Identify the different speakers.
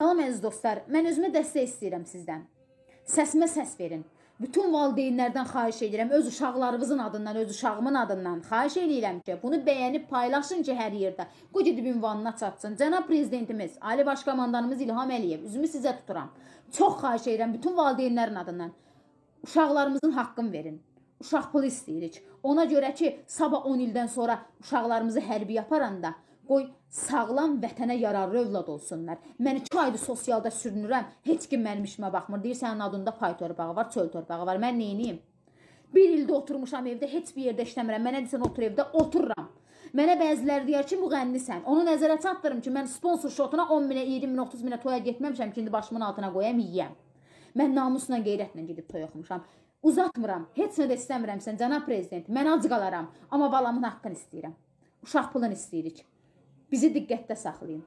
Speaker 1: Salam əziz dostlar, mən özümə dəstək istəyirəm sizdən. Səsimə səs verin. Bütün valideynlərdən xahiş edirəm, öz uşaqlarınızın adından, öz uşağımın adından xahiş edirəm ki, bunu bəyənib paylaşın ki, hər yerdə Qocidib ünvanına çatsın. Cənab prezidentimiz, Ali Baş komandanımız İlham Əliyev, üzümü sizə tuturam. Çox xahiş edirəm bütün valideynlərin adından. Uşaqlarımızın haqqını verin. Uşaq pulu istəyirik. Ona görə ki, sabah 10 ildən sonra uşaqlarımızı hərbi yaparanda Qoy sağlam vətənə yararlı övlad olsunlar. Mən 2 aydır sosialda sürünürəm, heç kim mənim işimə baxmır. Deyir sənin adında pay torpağı var, çöl torpağı var. Mən nə edeyim? 1 ildə oturmuşam evdə, heç bir yerdə işləmirəm. Mənə desən otur evdə, otururam. Mənə bəziləri deyər ki, müğənnisən. Onu nəzərə çatdırım ki, mən sponsor şotuna 10 minə, 20 minə, 30 minə toya getməmişəm ki, indi başımın altına qoyam, yeyəm. Mən namusla, qeyrətlə gedib toy oxumuşam. Uzatmıram. Heç nə də istəmirəm sən, cənab prezident. Mən ac qalaram, amma balamın haqqını istəyirəm. Uşaq pulunu istəyirik. Bizi diqqətdə saxlayın.